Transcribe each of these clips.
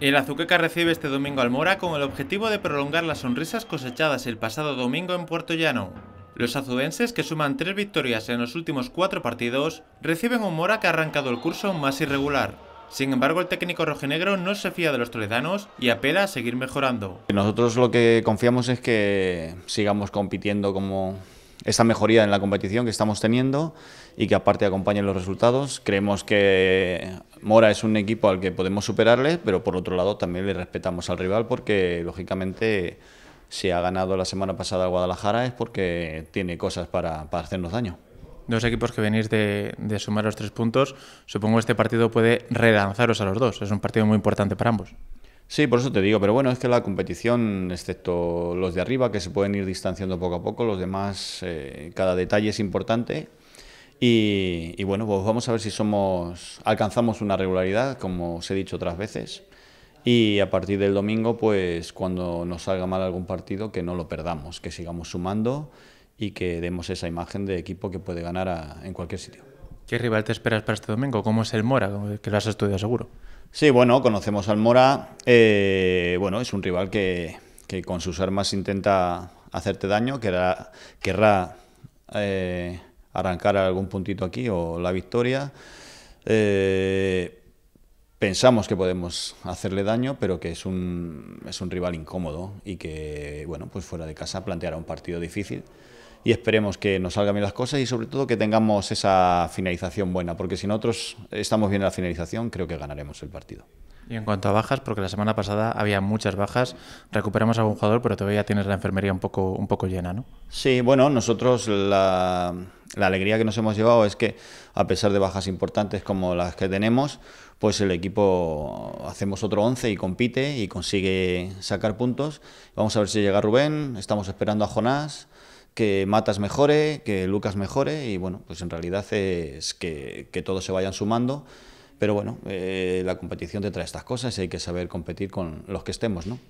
El Azuqueca recibe este domingo al Mora con el objetivo de prolongar las sonrisas cosechadas el pasado domingo en Puerto Llano. Los azuenses, que suman tres victorias en los últimos cuatro partidos, reciben un Mora que ha arrancado el curso más irregular. Sin embargo, el técnico rojinegro no se fía de los toledanos y apela a seguir mejorando. Nosotros lo que confiamos es que sigamos compitiendo como, esta mejoría en la competición que estamos teniendo y que aparte acompañen los resultados. Creemos que Mora es un equipo al que podemos superarle, pero por otro lado también le respetamos al rival porque lógicamente si ha ganado la semana pasada Guadalajara es porque tiene cosas para, para hacernos daño. Dos equipos que venís de, de sumar los tres puntos, supongo que este partido puede relanzaros a los dos, es un partido muy importante para ambos. Sí, por eso te digo, pero bueno, es que la competición, excepto los de arriba, que se pueden ir distanciando poco a poco, los demás, eh, cada detalle es importante. Y, bueno, pues vamos a ver si somos, alcanzamos una regularidad, como os he dicho otras veces. Y a partir del domingo, pues cuando nos salga mal algún partido, que no lo perdamos, que sigamos sumando y que demos esa imagen de equipo que puede ganar en cualquier sitio. ¿Qué rival te esperas para este domingo? ¿Cómo es el Mora? Que lo has estudiado seguro. Sí, bueno, conocemos al Mora. Eh, bueno, es un rival que, con sus armas intenta hacerte daño, querrá, querrá eh, arrancar algún puntito aquí o la victoria. Eh, pensamos que podemos hacerle daño, pero que es un, es un rival incómodo y que, bueno, pues fuera de casa planteará un partido difícil y esperemos que nos salgan bien las cosas y sobre todo que tengamos esa finalización buena, porque si nosotros estamos bien en la finalización, creo que ganaremos el partido. Y en cuanto a bajas, porque la semana pasada había muchas bajas, recuperamos a algún jugador, pero todavía tienes la enfermería un poco, un poco llena, ¿no? Sí, bueno, nosotros la, la alegría que nos hemos llevado es que a pesar de bajas importantes como las que tenemos, pues el equipo hacemos otro 11 y compite y consigue sacar puntos. Vamos a ver si llega Rubén, estamos esperando a Jonás que Matas mejore, que Lucas mejore y bueno, pues en realidad es que, todos se vayan sumando. Pero bueno, eh, la competición te trae estas cosas y hay que saber competir con los que estemos, ¿no?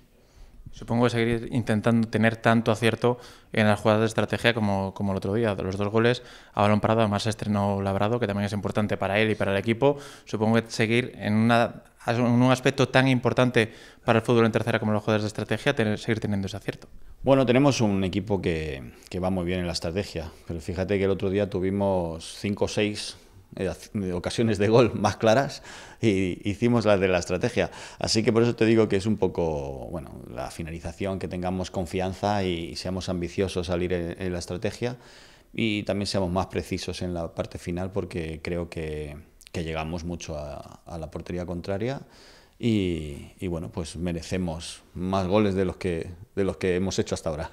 Supongo que seguir intentando tener tanto acierto en las jugadas de estrategia como, como el otro día. Los dos goles a balón parado, además estrenó Labrado, que también es importante para él y para el equipo. Supongo que seguir en, un aspecto tan importante para el fútbol en tercera como los jugadores de estrategia, seguir teniendo ese acierto. Bueno, tenemos un equipo que, va muy bien en la estrategia, pero fíjate que el otro día tuvimos cinco o seis eh, eh, ocasiones de gol más claras y hicimos las de la estrategia. Así que por eso te digo que es un poco, bueno, la finalización, que tengamos confianza y, seamos ambiciosos salir en, en la estrategia y también seamos más precisos en la parte final porque creo que, llegamos mucho a la portería contraria y, bueno, pues merecemos más goles de los que, de los que hemos hecho hasta ahora.